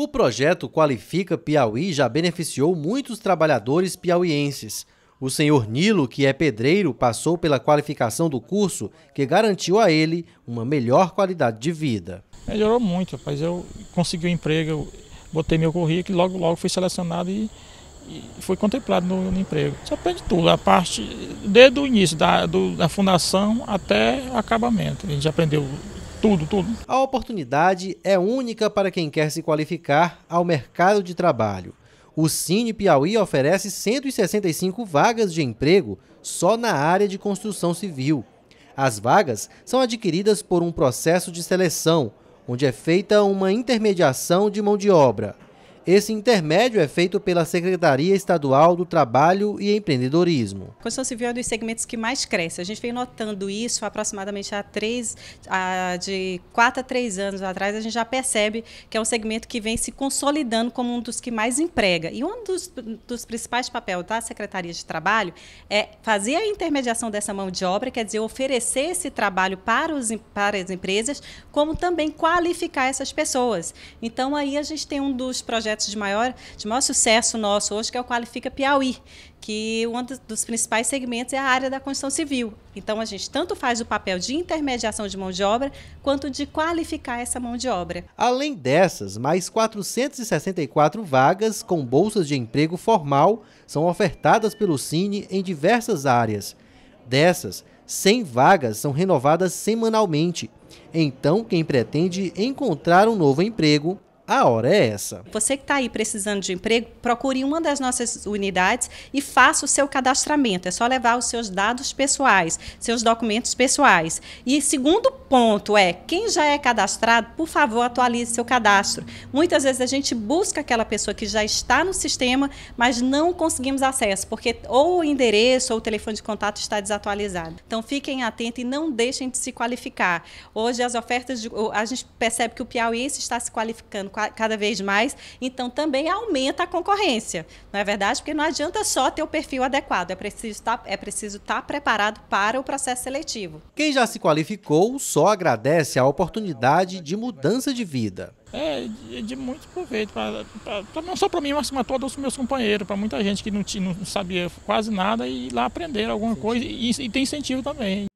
O projeto Qualifica Piauí já beneficiou muitos trabalhadores piauienses. O senhor Nilo, que é pedreiro, passou pela qualificação do curso que garantiu a ele uma melhor qualidade de vida. Melhorou muito, rapaz. Eu consegui o um emprego, botei meu currículo, logo logo fui selecionado e, e foi contemplado no, no emprego. Você aprende tudo, a parte desde o início da, do, da fundação até acabamento. A gente aprendeu tudo, tudo. A oportunidade é única para quem quer se qualificar ao mercado de trabalho. O Cine Piauí oferece 165 vagas de emprego só na área de construção civil. As vagas são adquiridas por um processo de seleção, onde é feita uma intermediação de mão de obra. Esse intermédio é feito pela Secretaria Estadual do Trabalho e Empreendedorismo. A construção civil é um dos segmentos que mais cresce. A gente vem notando isso aproximadamente há três, há de quatro a três anos atrás, a gente já percebe que é um segmento que vem se consolidando como um dos que mais emprega. E um dos, dos principais papéis da Secretaria de Trabalho é fazer a intermediação dessa mão de obra, quer dizer, oferecer esse trabalho para, os, para as empresas, como também qualificar essas pessoas. Então, aí a gente tem um dos projetos projetos de maior, de maior sucesso nosso hoje, que é o Qualifica Piauí, que um dos principais segmentos é a área da construção civil. Então, a gente tanto faz o papel de intermediação de mão de obra, quanto de qualificar essa mão de obra. Além dessas, mais 464 vagas com bolsas de emprego formal são ofertadas pelo Cine em diversas áreas. Dessas, 100 vagas são renovadas semanalmente. Então, quem pretende encontrar um novo emprego a hora é essa. Você que está aí precisando de emprego, procure uma das nossas unidades e faça o seu cadastramento. É só levar os seus dados pessoais, seus documentos pessoais. E segundo ponto é: quem já é cadastrado, por favor, atualize seu cadastro. Muitas vezes a gente busca aquela pessoa que já está no sistema, mas não conseguimos acesso, porque ou o endereço ou o telefone de contato está desatualizado. Então fiquem atentos e não deixem de se qualificar. Hoje as ofertas de, a gente percebe que o piauiense está se qualificando cada vez mais, então também aumenta a concorrência, não é verdade? Porque não adianta só ter o perfil adequado, é preciso estar, tá, é preciso estar tá preparado para o processo seletivo. Quem já se qualificou só agradece a oportunidade de mudança de vida. É de muito proveito, pra, pra, pra não só para mim, mas para todos os meus companheiros, para muita gente que não, não sabia quase nada e lá aprender alguma coisa e, e tem incentivo também.